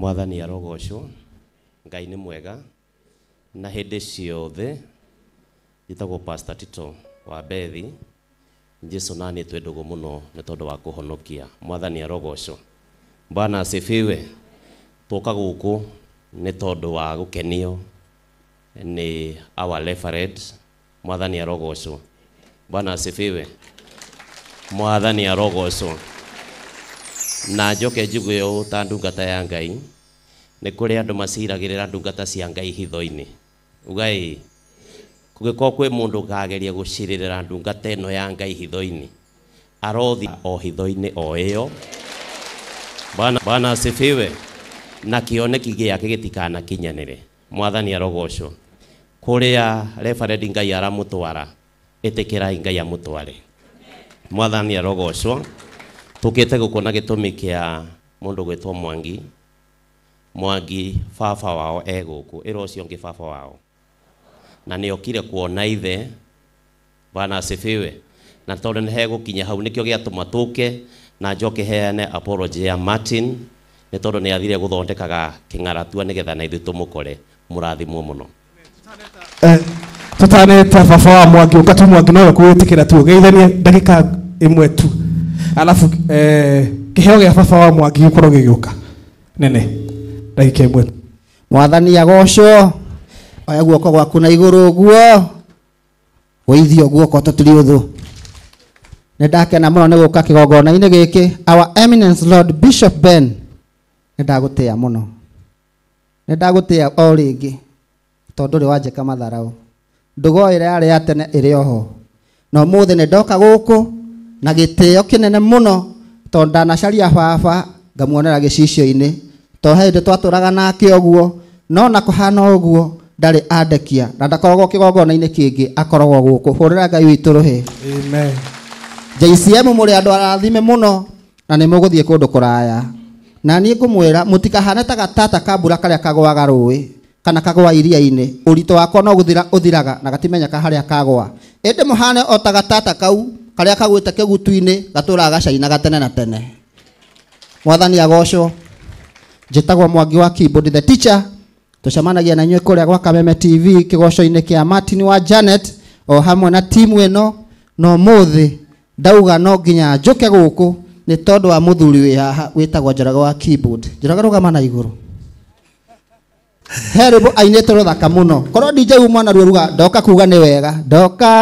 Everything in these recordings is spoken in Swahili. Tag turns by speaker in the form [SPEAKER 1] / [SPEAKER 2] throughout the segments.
[SPEAKER 1] mwathani arogocwo ngai nä mwega na ndä ciothe njĩtagwo pastor tito wa bethi jesu na nĩ må no nä tondå wa honokia mwathani arogocwo bwana asifiwe gå kå nä tondå wa gå kenio nä mwathani arogocwo bwana asifiwe mwathani arogocwo na njoke njigue yo ta ndungata ya ngai nĩ kũrĩ andũ maciragĩrĩra ndungata cia ngai hitho-inĩ ugai kũngĩkorwo kwĩ mũndũ ũkageria gũcirĩrĩra ndungata no ya ngai hithoini arothi o hithoini o eyo bana bana asifiwe na kĩoneki gĩake kinyanire mwathani arogocwo kũrĩa referendi ngai aramutwara ĩtĩkĩrai ngai amutware mwathani arogocwo tukite gukona gitumi kia mundu gwitwo mwangi mwangi fafa wao eguku ira ucio ngi fafa wao na nä okire kuona ithe bana asifiwe na tondå nä hegukinya hau nä kä o gä na joke heane apology ya martin nä tondå nä athire gå thondekaga kä ng'aratua nä getha na ithuä tå må kore må rathimwo må
[SPEAKER 2] eh, wa mwangi å ka tu mwangi no rä kwä tä kä ra tu å tu alafu eh kiheo gia baba wa mwangi ukorwo gigiuka nene
[SPEAKER 3] ndagika imwe mwathani agocwo oya guoko gwaku na iguru guo withio guoko tuturi uthu nindakena muno gä kigongona nä giki our eminence lord bishop ben ndagå muno a o ringi tondu ri wanjika matharau ndugoire ari ya tene iri oho na ndoka gå guku na gitio kinene muno to caria baba ngamuonera gicicio-ini to he ndo twaturaga nake oguo no na kuhana oguo ndarĩ andekia na ndakoragwo na inĩ kingi akoragwo guku hũrĩra ngai witurohe amen jcm muri andũ arathime muno na ni muguthie kundu kuraya na ni ngumwira mũtikahane ta gatata kabura karĩa kagwaga rũĩ kana kagwa iria-inĩ urito wako no guthira uthiraga na gatimenyeka harĩa kagwa ende muhane otagatata kau karia kagwite kigutu-ini gaturaga gacainaga tene na tene mwathani agocwo njitagwo mwangi wa keyboard the teacher tucemanagia na inyuĩ kũrĩa gwa kameme tv kĩgoco-inĩ kĩa martin wa janet o hamwe na timu eno no mũthĩ ndauga no nginya njũke gũkũ nĩ tondũ wa mũthuri wĩ haha wĩtagwo njoroge wa keyboard njoroge rũgama na iguru herebo ainite ruthaka muno korwo DJ uma na ruga ndoka kuga ni wega ndoka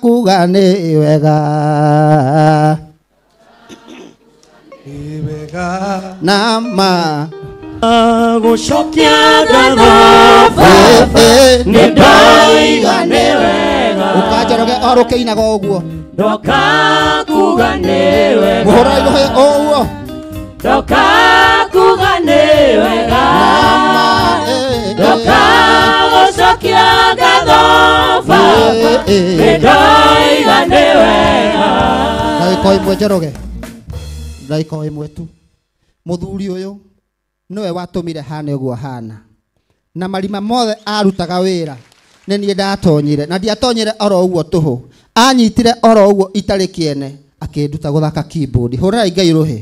[SPEAKER 3] kuga ni wega
[SPEAKER 2] wega
[SPEAKER 3] na ma gucokia ngatho baba ni ndoiga ni wega ukanjoroge oro keinaga uguo ndoka kuga ni wega muhoro igohe uguo ndoka
[SPEAKER 4] Okagocokia gathoba
[SPEAKER 3] eh, eh, eh. Ndoiga
[SPEAKER 4] nĩ wega
[SPEAKER 3] korwo ĩmwe njoroge Ndagĩko ĩmwe tu må thuri å yå nä we watå mire hana å guo hana na marima mothe arutaga wĩra nä niä ndatonyire na ndiatonyire oro å guo tå hå anyitire oro å guo itarä kä ũguo itarĩ kĩene akĩnduta gũthaka keyboard hũrĩrai rå hä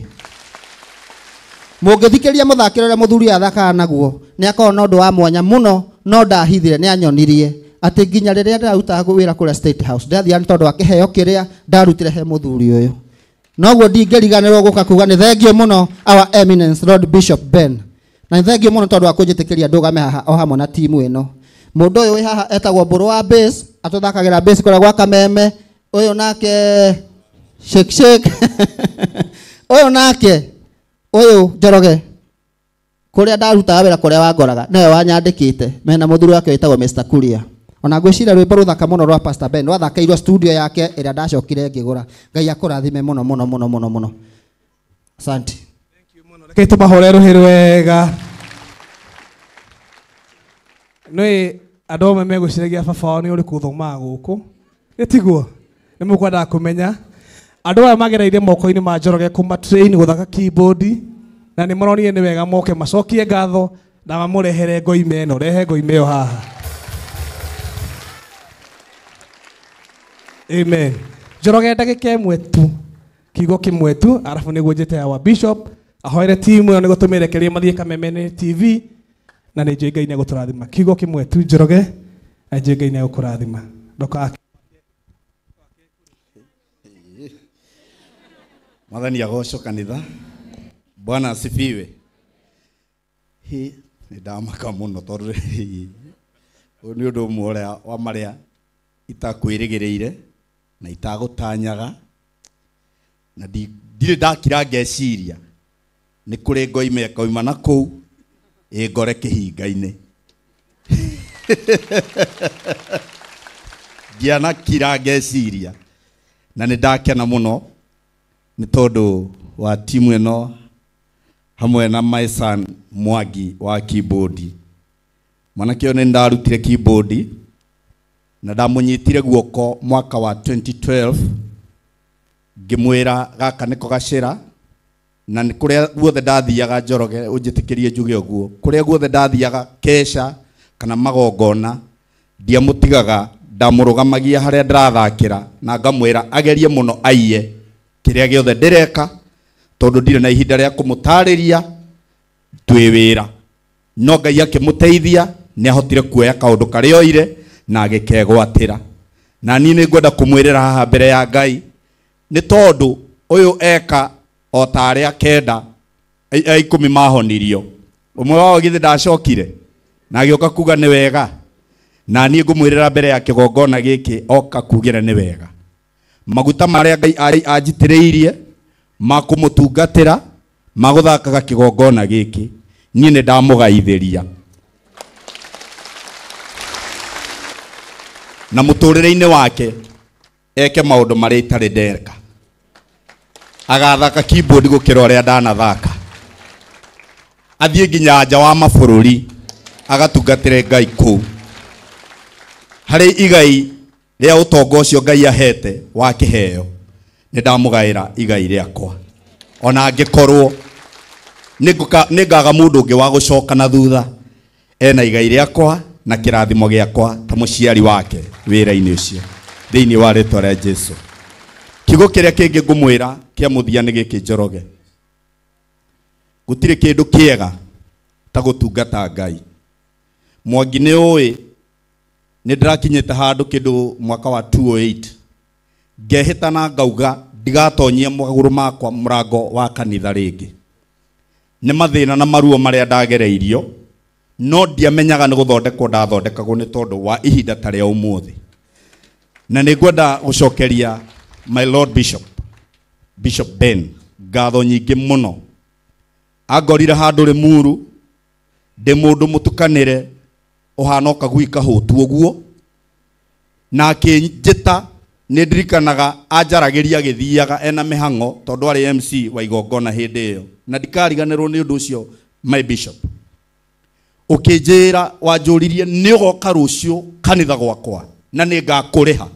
[SPEAKER 3] mungithikĩria mũthakĩre ũrĩa muthuri athakaga naguo nĩ akoragwo na ũndũ wa mwanya muno no ndahithire nĩ anyonirie atĩ nginya rĩrĩa ndarutaga wĩra kũrĩa State House ndathiaga nĩ tondũ wa kiria kĩrĩa ndarutire he mũthuri ũyũ noguo ndingĩriganĩrwo guka kuga ni thengio muno our eminence Lord Bishop Ben na nĩ thengio muno tondũ wa kũnjĩtĩkĩria ndũgame haha o hamwe na timu ĩno mundu ũyũ wi haha etagwo mbũrũ wa base atũthakagĩra base kũrĩa gwa kameme ũyũ nake shake shake ũyũ nake uyu njoroge kuria ndarutaga wira kuria wangoraga niwe wanyandikite mena muthuri wake witagwo Mr Kuria ona ngwicira rwimbo ruthaka muno rwa Pastor Ben rwathakairwo studio yake ira ndacokire ngigura ngai akurathime muno muno muno muno muno asante thank
[SPEAKER 2] you muno reke tumahore ruhi rwega noi andå amwe megå ciragia baba wao nä å rä kå thomaga gå kå ä tiguo nä må andå aya magereire moko-inä ma njoroge kuma train thaka keyboard na nä maronire nä wega moke macokie ngatho na mamå rehere ngoime no rehe ngoime ä haha amen njoroge ndagä ka ä mwe tu kiugo kä mwe tu arabu nä guo njä te bishop ahoere timu ä yo nä gå tå mä rekerie mathiä kamemene tv na nä njå ngai nä agå tå rathima kiugo kä mwe tu njoroge na njå ngai nä agå kå rathima ndoka Mwathani agocwo kanitha bwana asifiwe nä ndamaka muno tondu u ni undu umwe a wa maria ire na tanyaga na ndirĩ ndakira ngeciria nĩ kũrĩ ngoima ĩkoima na kũu ĩngore kĩhinga-inĩ ndianakira ngeciria na nä ndakena no nä tondå wa timu ä no hamwe na mysan mwagi wa keyboard mwanake yo nä ndarutire keyboard na ndamå nyitire guoko mwaka wa 2012 ra gaka nĩko gacĩra na nĩ kũrĩa guothe ndathiaga njoroge rie njuge rä a guothe ndathiaga kesha kana magongona harä a harĩa ra na ra agerie no aiye kiria giothe ndireka tondu ndire na ihinda ria kumutariria twiwira wĩra no ngai akĩmũteithia nĩ ahotire kuoya kaundu karĩa oire na agĩkegwatĩra na ni nĩ ngwenda kumwirira haha mbere ya ngai ni tondũ ũyũ eka o ta kenda a ikũmi mahonirio ũmwe wao githĩ ndacokire na agĩũka kuga ni wega na niĩ ngumwirira mbere ya kigongona giki oka kugira ni wega maguta maria ngai ari gongona gä kä niä nä ndamå gaithä ria na re-inä wake eke maũndũ marĩa itarĩ ndereka agathaka å rä a ndanathaka athiä nginya nja wa agatungatä re ngai kũu harä igai rä a å tonga å cio ngai ahete wa kä heo nä ndamå gaä ra igai rä akwa ona ngä korwo nä ngaga må ndå å ngä wa gå coka na thutha ena igai rä akwa na kä rathimo gä akwa ta må ciari wake wä ra-inä å cio thä iniä wa rä twa rä a jesu kiugo kä rä a kä ngä ngå mwä ra kä a må thia nä gä kä njoroge gå tirä kä ndå kä ega ta gå tungata ngai mwangi nä å ä nä ndä rakinyä te handå kä ndå mwaka wa 208 ngehä na ngauga ndigatonyia magå makwa må rango wa kanitha rä ngä nä mathä na na maruo marä a ndagereirio no ndiamenyaga nä gå thondekwo ndathondekagwo nä tondå wa ihinda ta rä a na nä ngwenda gå cokeria my lord bishop bishop ben ngatho nyingä må no angorire handå rä muru ndä må ndå må tukanä re uhana ukagui kahutu uguo na akinjita nä ndirikanaga anjaragäria agä ena mä tondu ari mc wa igongona hä ä yo na ndikariganä rwo nä å ndå my bishop å kä njä ra goka kanitha gwakwa na ni ngakå rä ha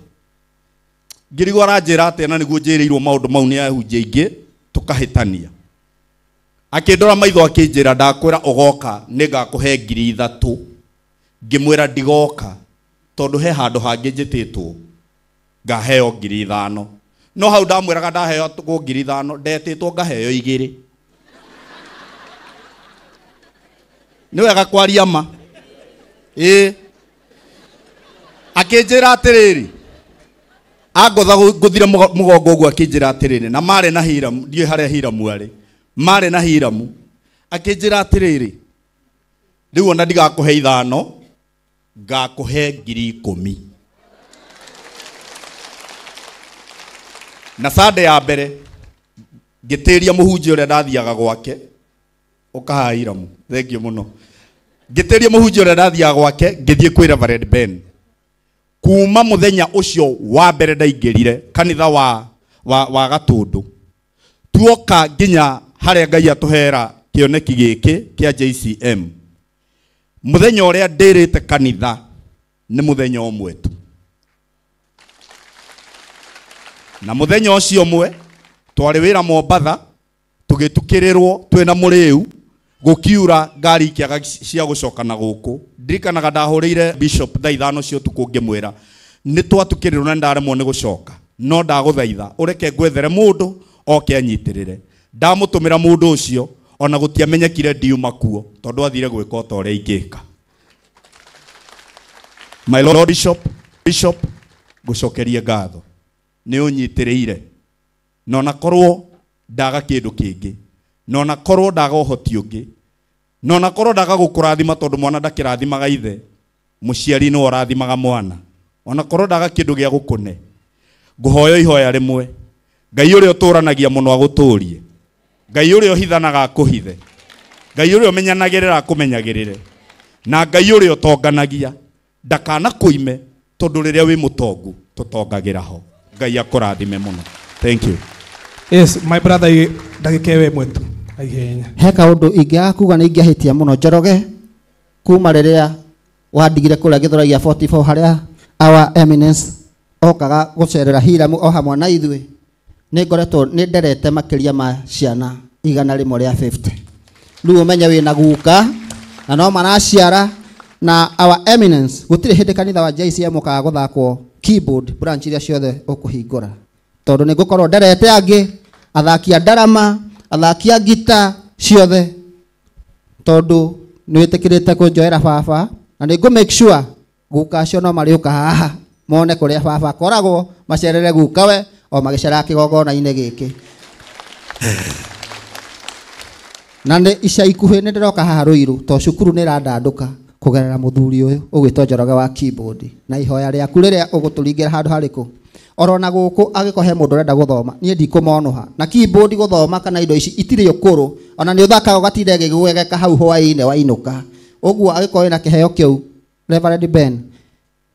[SPEAKER 2] ngä ra atä na nä guo njä irwo maå ndå mau nä ahunjia ingä tå kahä akä ndora maitho akä njä ra ndakwä ra å goka nä ngakå ngiri ithatå ngimwira ndigoka tondu he handu hangi njititwo ngaheo ngiri ithano no hau ndamwiraga ndaheo ku ngiri ithano ndetitwo ngaheo igä nä wega kwaria ma ä akä njä ra atä rä rä angotha ngå thire må gongo å guo akä njä ra atä rä rä na marä na hiramu ndiå harä a hiramu arä marä na hiramu akä njä ra atä rä rä rä u ona ndigakå he ithano ngakuhe ngiri ikumi na sande ya mbere ngitiria muhunjia uria ndathiaga gwake ukahairamu thengio muno ngitiria muhunjia uria ndathiaga gwake ngithie kwi Reverend Ben kuma muthenya ucio wa mbere ndaingirire kanitha wa wa, wa gatundu tuoka nginya haria ngai atuhera kioneki giki kia JCM muthenya uria ndirite kanitha ni muthenya umwe tu na muthenya ucio umwe twari wira mombatha tugitukirerwo twina muriu gukiura ngari ikiaga cia gucoka na guku ndirikanaga ndahurire bishop thaa ithano cio tuku ngimwira ni twatukirirwo na ndaremwo ni gucoka no ndaguthaitha ureke ngwethere mundu oke anyitirire ndamutumira mundu ucio ona gutiamenyekire ndiuma kuo tondu athire gwika o ta uria ingika my lord bishop bishop ngucokerie ngatho nä å nyitä rä ire na ona korwo ndaga kä ndå kä ngä na ona korwo ndaga å ngä na ona korwo ndaga gå kå rathima tondå mwana ndakä rathimaga ithe må ciari nä mwana ona korwo ndaga kä ndå gä a gå kå ne ngå ihoya rä mwe ngai å rä a å tå ranagia må no agå tå rie ngai hithanaga kå hithe ngai menyagä rä re na ngai å tonganagia ndakana kuime rä a wä må tongu ho tongagä akurathime muno thank you yes my brother ndagike we mwetu aihenya he kaundu ingiaga kuga ni ingiahitia
[SPEAKER 3] muno njoroge kuma a wandigire kå rä a 44 thåragia our eminence okaga gucerera hiramu o hamwe na ithuä nä ngoretwo nä nderete makä ma ciana igana rä mwe rä a rä u å menye wä na guka na no maraciara na our eminence gutire hä kanitha wa jcm kaga gå thakwo keyboard branch iria ciothe å kå hingå ra tondå nä ngå korwo nderete angä athaki a ndarama athaki a ngita ciothe tondå nä wä tä kä rä te kå njoera baba na nä ngå make sure guka acio no marä å ka haha mone kå rä a baba akoragwo macerere gukawe o magicera kigogona-inä gä kä na nä ica ikuhä nä ndä roka haha rå iru to cukuru nä randandå ka kå gerera må thuri å yå å gwä to njoroge wa keyboard na ihoya rä aku rä rä a å gå tå ringä ra handå harä kå orona gå kå agä kohe må ndå å renda gå thoma niä ndikå monoha na keyboard gå thoma kana indo ici itirä å kå rå ona nä å thakaga å gatinda gä gwegeka hau hwainä wainå ka å guo agä korwo na kä heo kä u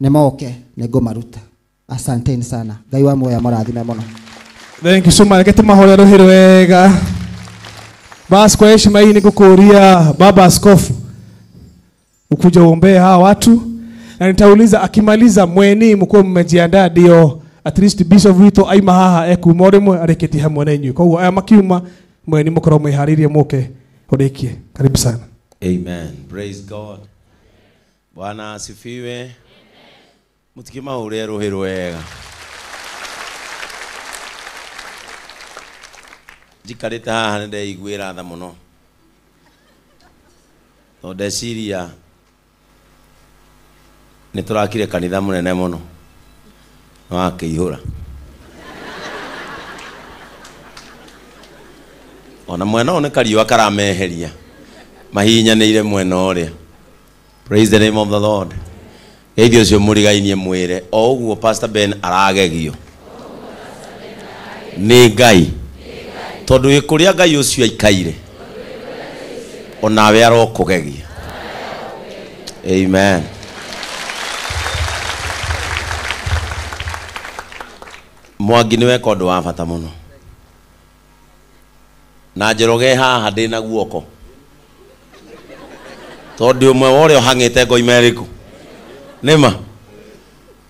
[SPEAKER 3] nä moke nä ngå maruta asanteni sana ngai wa muoya murathime muno
[SPEAKER 2] thank you so much gete mahorero hirwega basi kwa heshima hii nikukuuria baba askofu ukuja uombee hawa watu na nitauliza akimaliza mweni mkuwe mmejiandaa ndio at least bishop witå aima haha ekuma å rä mwe arä kä tie hamwe na inyuä koguo aya makiuma mweni må korwo mwäharä moke å rä kie karibu sana
[SPEAKER 5] amen praise god bwana asifiwe mutikima ureruhi rwega njikarite haha nä ndeiguä tha må no tondå ndeciria nä tå rakire kanitha må nene må no na wakä ihå ra ona mwena å nä kariå karameheria mahinyanä ire mwena å rä praise the name of the lord geithi ucio murigainie mwire o uguo pastor ben aragegio nä ngai tondå gä kå rä a ngai å cio aikaire onawe arokå gegia amen mwangi nä weka å ndå wa bata må no na njoroge haha ndä na guoko tondå å mwe wa å rä a å hangä te ngoimeriku nima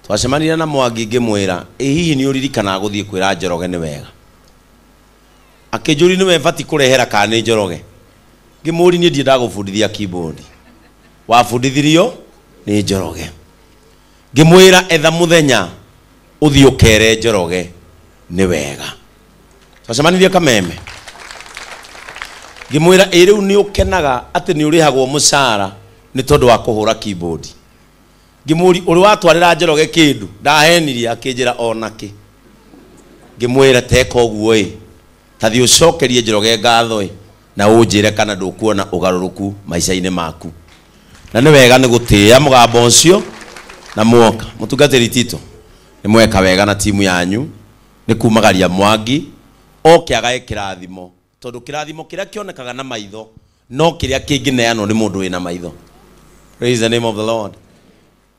[SPEAKER 5] twacemanire na mwangi ngimwira ĩ hihi gå thiä kwä ra njoroge nä wega akĩnjũri nĩ webati rehera kana nä njoroge ngĩmũũri niĩ ndiendaga ndagå bundithia wabundithirio nä njoroge ngĩmwĩra etha mũthenya ũthiĩ kere njoroge nä wega twacemanirie kameme å kenaga atä nä å rä hagwo må cara nä tondå wa kũhũra keyboard ngimuri uri watwarira njoroge kindu ndahenirie akinjira onake ngimwira teka uguo i tathi ucokerie njoroge ngatho i na unjire kana ndukuona ugaruruku maica-ini maku na nä wega nä gå tä a na mwoka må tungatä ri tito nä mweka wega na timu yanyu nä kumagaria mwangi oke kä kirathimo tondu kirathimo tondå kionekaga na maitho no kiria rä ni mundu ngä maitho Praise the name of the Lord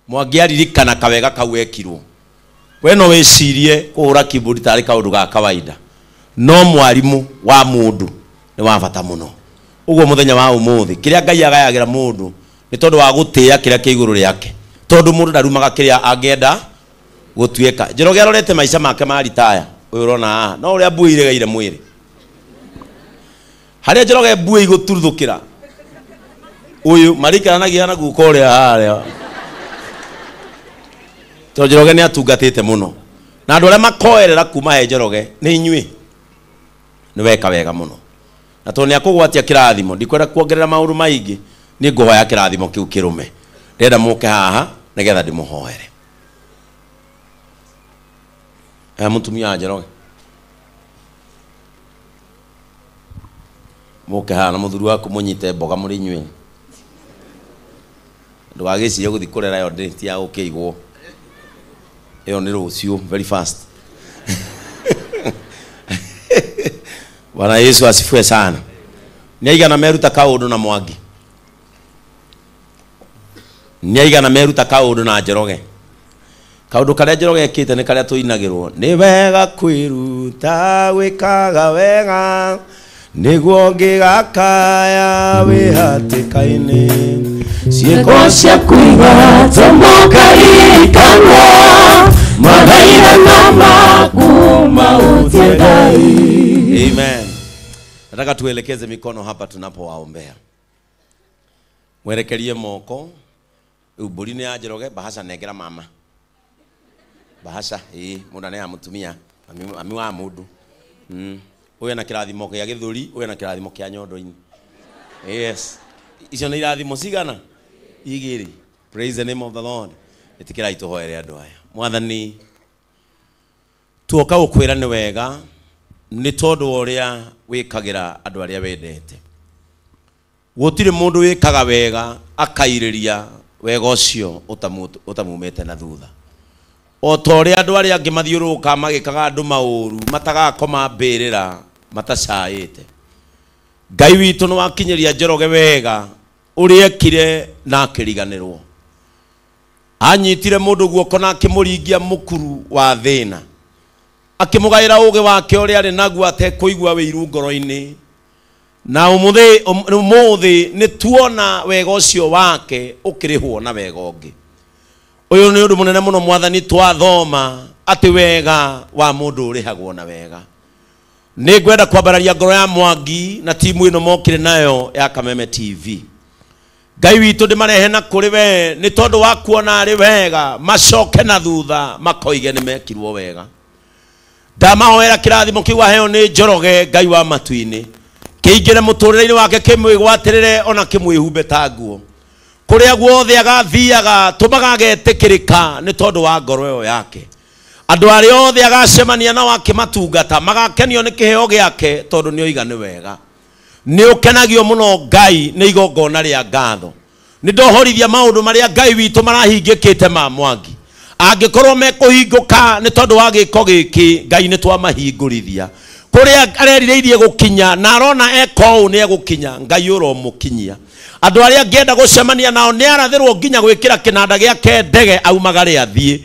[SPEAKER 5] mwagia mwangiaririkana kawega kau ekirwo we no wĩcirie kũhũra kiburi tarĩ kaũndũ ga kawaida no mwarimũ wa mũndũ nĩ wa bata mũno ũguo mũthenya wa ũmũthĩ kĩrĩa ngai agayagĩra mũndũ nĩ tondũ wa gũtĩĩa kĩrĩa kĩ igũrũ rĩake tondũ mũndũ ndarumaga kĩrĩa angĩenda gũtuĩka njoroge arorete maisha make ma ritaya ũyũ ũrona haha no ũrĩa mbuĩ iregeire mwĩrĩ harĩa njoroge mbuĩ igũturuthũkĩra ũyũ marĩikaranagia na guka ũrĩa harĩa to njoroge nä atungatĩte muno na andå arĩa makoerera kuma he njoroge nä inyuĩ nä weka wega mũno na tondå nä akågwatia kä rathimo ndikwenda kuongerera maå ndå maingä nä ngåhoya kä rathimo kä u kä rå me ndärenda haha nä getha ndä må hoere må tumia wa njoroge må ke haha na må thuri waku må nyite mboga må rä inyuä ndå gagä cirie gå thiä kå rera yo ndä ti ya gå kä igwo ĩyo nĩ rũciũ very fast bwana yesu asifue sana nĩaigana meruta kaũndũ na mwangi nĩaigana meruta kaũndũ na njoroge kaundu karia njoroge ekite ni karia tuinagirwo ni wega kwiruta gwikaga wega niguo ngigakaya wi hatikaini ciĩko cia kuiga tomũkarikanwo kuma Amen. Nataka tuelekeze mikono hapa tunapowaombea, mwerekerie moko ubulini anjiroge bahasa negera mama bahasa ii mundu ne amutumia mami wa mundu hmm. uyu na kirathimo gia githuri uyu na kirathimo kia nyondo-ini yes icio ni irathimo cigana igiri praise the name of the lord itikirai tuhoere andu aya mwathani tuoka gukwira ni wega ni tondu wa uria wikagira andu aria wendete gutire mundu wikaga wega akairiria wega ucio utamumete na thutha o ta uria andu aria angi mathiururuka magikaga andu mauru matagakoma mbirira matacaite ngai witu ni wakinyiria njoroge wega uria ekire na akiriganirwo anyitire mundu guoko na akimuringia mukuru wa thina akimugaira uge wake uria ari naguo atekuigua wiiru ngoro-ini na umuthi umuthi ni tuona wega ucio wake ukirihwo na wega ungi uyu ni undu munene muno mwathani twathoma ati wega wa mundu urihagwo na wega ni ngwenda kwambararia ngoro ya mwangi na timu ino mokire nayo ya kameme tv ngai witå ndä marehe na kå rä we nä tondå wa kuona arä wega macoke na thutha makoige nä mekirwo wega ndamahoera kä rathimo kä u aheo nä njoroge ngai wa matu-inä kä ingä re må tå rä re-inä wake kä mwä gwatä rä re ona kä mwä humbe ta nguo kå rä a guothe agathiaga tå magagetä kä rä ka nä tondå wa ngoro ä yo yake andå arä othe agacemania nao akä matungata magakenio nä kä heo gä ake tondå nä oiga nä wega nä å kenagio må no ngai nä igongona rä a ngatho nä ndohorithia maå ndå marä a ngai witå marahingä kä te ma mwangi angä korwo mekå hingå ka nä tondå wa gä ko gä kä ngai nä twamahingå rithia kå rä a arerirä gå kinya na arona eka å nä egå kinya ngai å romå kinyia andå arä a angä enda gå cemania nao nä arathä rwo nginya gwä kä ra kä nanda gä ake ndege aumagarä athiä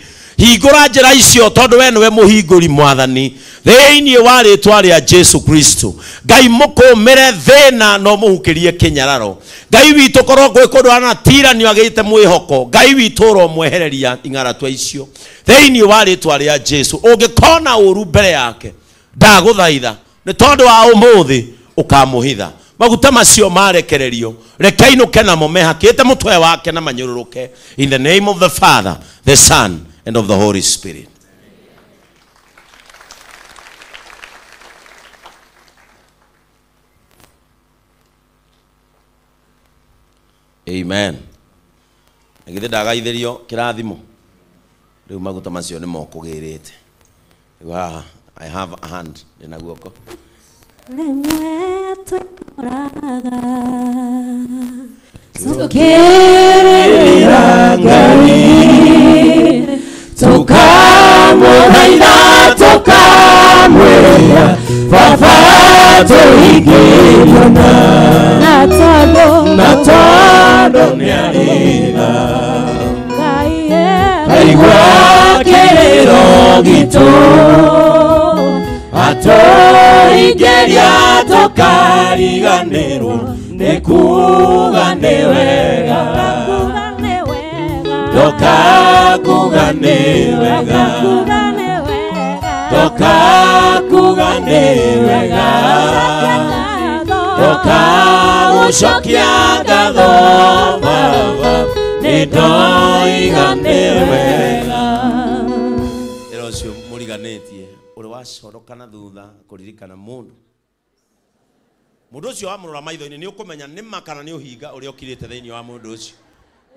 [SPEAKER 5] hingura njira icio tondu we niwe muhinguri mwathani thiini wa ritwa ria jesu kristo ngai mukumire thina no muhukirie kinyararo ngai witu korwo gwi kundu anatiranio agite mwihoko ngai witu uromwehereria ing'aratwa icio thiini wa ritwa ria jesu ungikona uru mbere yake thaitha ni tondu wa umuthi ukamuhitha maguta macio marekererio reke inuke namo mehakite mutwe wake na manyururuke in the name of the father the son and of the Holy Spirit. Amen. Ngithe ndagaithirio kirathimo. Riu maguta macio ni mokugirite. Wa I have a hand ndina guoko. Rimwe twikoraga
[SPEAKER 4] tukirira Ngai
[SPEAKER 5] tukamuraira tukamwera baba tuhigirana na tondo na tondo myarira kaigwa kiriro gitu atoingeria tukariganirwo nikuga ni ndokakugane wega ndokakugane wega ndokagucokia ngatho baba nindoigane wega ĩra ũcio mũriganĩtie ũrĩ wacoroka na thutha kũririkana mũndũ mũndũ ũcio wamũrora maitho-inĩ nĩ ũkũmenya nĩ ma kana nĩ ũhinga ũrĩa ũkirĩte thĩinĩ wa mũndũ ũcio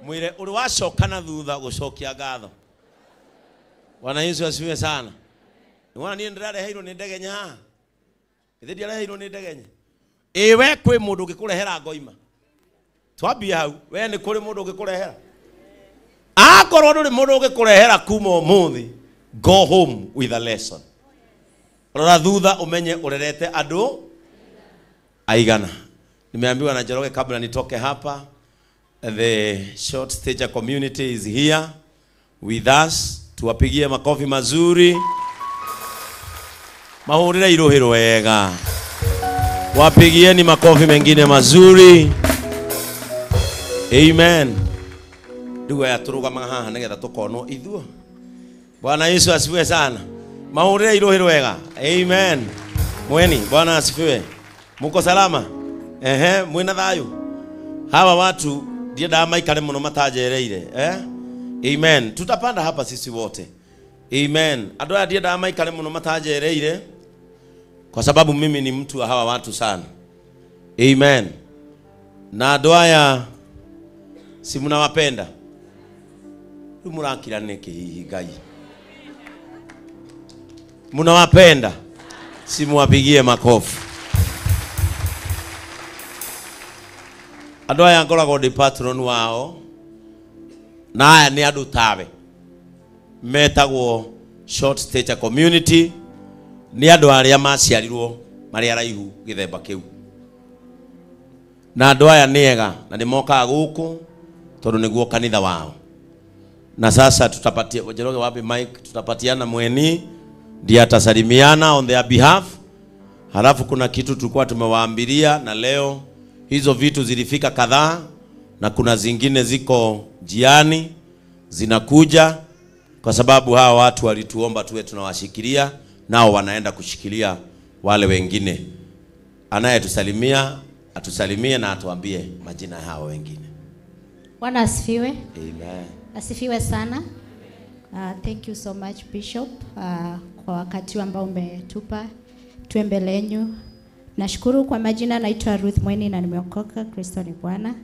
[SPEAKER 5] mwire uri wacoka na thutha gucokia ngatho bwana yesu asiwe sana niwona niä ndärareheirwo nä ndegenya haha ithä ndiareheirwo nä ndegenya ä we kwä må ndå å ngä kå rehera ngoima twambia hau we ni kå rä må ndå å ngä kå rehera akorwo ndå rä må kuma må go home with a lesson rora thutha umenye menye å aigana nimeambiwa na njoroge kabla nitoke hapa the short stager community is here with us. Tuwapigie makofi mazuri, mahurira iruhiro wega, wapigieni makofi mengine mazuri. Amen. Ndigwaya turugamaga haha nigetha tukonwo ithuo. Bwana Yesu asifiwe sana. Mahurire iruhiro wega. Amen. Mweni, Bwana asifiwe. Muko salama? Ehe, mwina thayo. Hawa watu ndiendaga maikare muno matanjereire eh? amen tutapanda hapa sisi wote amen andå aya ndiendaga maikare muno matanjereire kwa sababu mimi ni mtu wa hawa watu sana amen na andå aya si munawapenda rä u må rakira nä kä hihi ngai munawapenda simwapigie makofu andå aya ngoragwo ndä patron wao na aya nä andå tawe metagwo short stature community nä andå arä a maciarirwo marä araihu gä themba kä u na andå aya nä ega na nä mokaga gå kå tondå nä guo kanitha wao na sasa tutapatia Jeroge wapi Mike, tutapatiana mweni ndiye atasalimiana on their behalf. Halafu kuna kitu tulikuwa tumewaambilia na leo Hizo vitu zilifika kadhaa, na kuna zingine ziko jiani zinakuja, kwa sababu hawa watu walituomba tuwe tunawashikilia, nao wanaenda kushikilia wale wengine. Anayetusalimia atusalimie na atuambie majina hao wengine.
[SPEAKER 4] Bwana asifiwe. Amen. Asifiwe sana. Uh, thank you so much Bishop, uh, kwa wakati ambao umetupa tuembelenyu Nashukuru kwa majina, naitwa Ruth Mweni na nimeokoka. Kristo ni Bwana.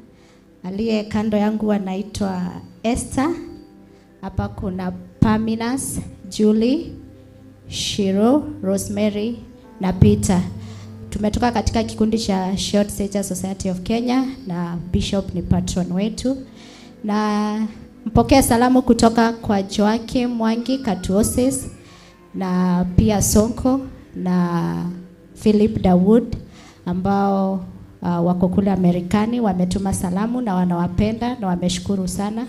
[SPEAKER 4] Aliye kando yangu anaitwa Esther. Hapa kuna Paminas, Julie, Shiro, Rosemary na Peter. Tumetoka katika kikundi cha Short Stature Society of Kenya na Bishop ni patron wetu, na mpokee salamu kutoka kwa Joakim Mwangi Katuosis na pia Sonko na Philip Dawood ambao uh, wako kule Amerikani, wametuma salamu na wanawapenda na wameshukuru sana.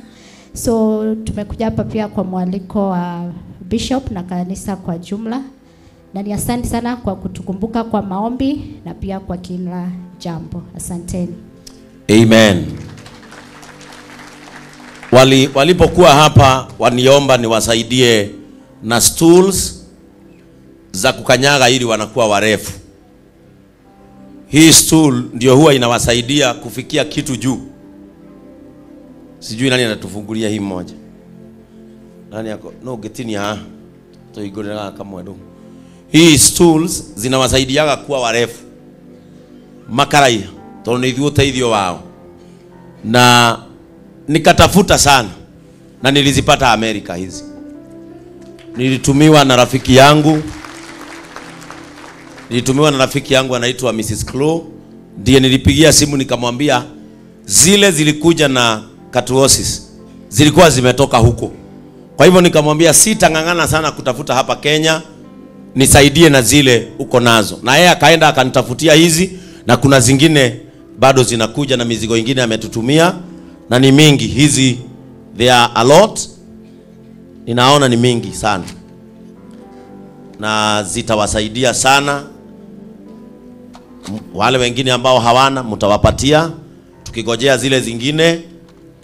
[SPEAKER 4] So tumekuja hapa pia kwa mwaliko wa uh, bishop na kanisa kwa jumla, na ni asante sana kwa kutukumbuka kwa maombi na pia kwa kila jambo. Asanteni.
[SPEAKER 5] Amen. Wali, walipokuwa hapa waniomba niwasaidie na stools za kukanyaga ili wanakuwa warefu hii stool ndio huwa inawasaidia kufikia kitu juu. Sijui nani anatufungulia hii mmoja. Nani yako? No getini ha. Ah. Toigorera kama wadu. Hii stools zinawasaidiaga kuwa warefu. Makarai tondũ nĩ ithuĩ wao na nikatafuta sana na nilizipata Amerika hizi. Nilitumiwa na rafiki yangu nilitumiwa na rafiki yangu anaitwa Mrs. Clo, ndiye nilipigia simu nikamwambia zile zilikuja na katuosis zilikuwa zimetoka huko. Kwa hivyo nikamwambia sitang'ang'ana sana kutafuta hapa Kenya, nisaidie na zile uko nazo, na yeye akaenda akanitafutia hizi, na kuna zingine bado zinakuja na mizigo ingine ametutumia, na ni mingi hizi, they are a lot. Ninaona ni mingi sana na zitawasaidia sana wale wengine ambao hawana mtawapatia, tukigojea zile zingine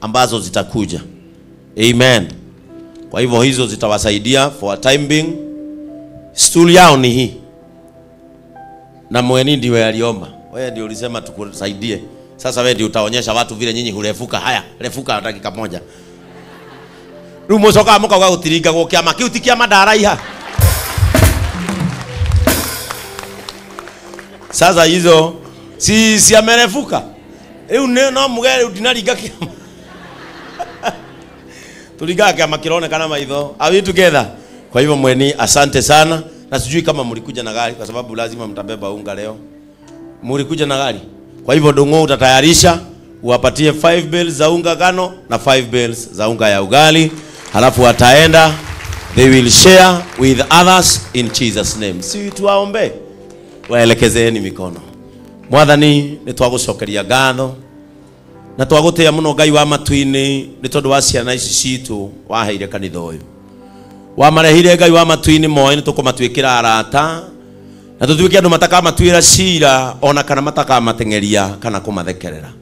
[SPEAKER 5] ambazo zitakuja. Amen. Kwa hivyo hizo zitawasaidia for a time being. Stool yao ni hii, na mweni ndiwe aliomba, wewe ndio ulisema tukusaidie. Sasa wewe ndio utaonyesha watu vile nyinyi hurefuka. Haya, refuka dakika moja riu mucokaga mukaga gutiriga gukiama kiu ti kiama ndaraiha Sasa hizo si si amerefuka. Riu no mugere udinaringa kiama. Tuligaa kiama kilionekana maitho. Are we together? Kwa hivyo mweni, asante sana na sijui kama mlikuja na gari kwa sababu lazima mtabeba unga leo. Mlikuja na gari. Kwa hivyo dongo utatayarisha uwapatie 5 bales za unga gano na 5 bales za unga ya ugali. Halafu wataenda they will share with others in Jesus name. Si tuwaombe waelekezeeni mikono mwathani nä twagå ngatho na twagå tä muno ngai wa matuinä nä tondå wa ciana ici citå waheire kanitha å yå wamarehire ngai wa matu-inä moä nä tå kå matuä kä ra arata na tå tuä ke andå matakamatuä ra cira ona kana matakamateng'eria kana kå mathekerera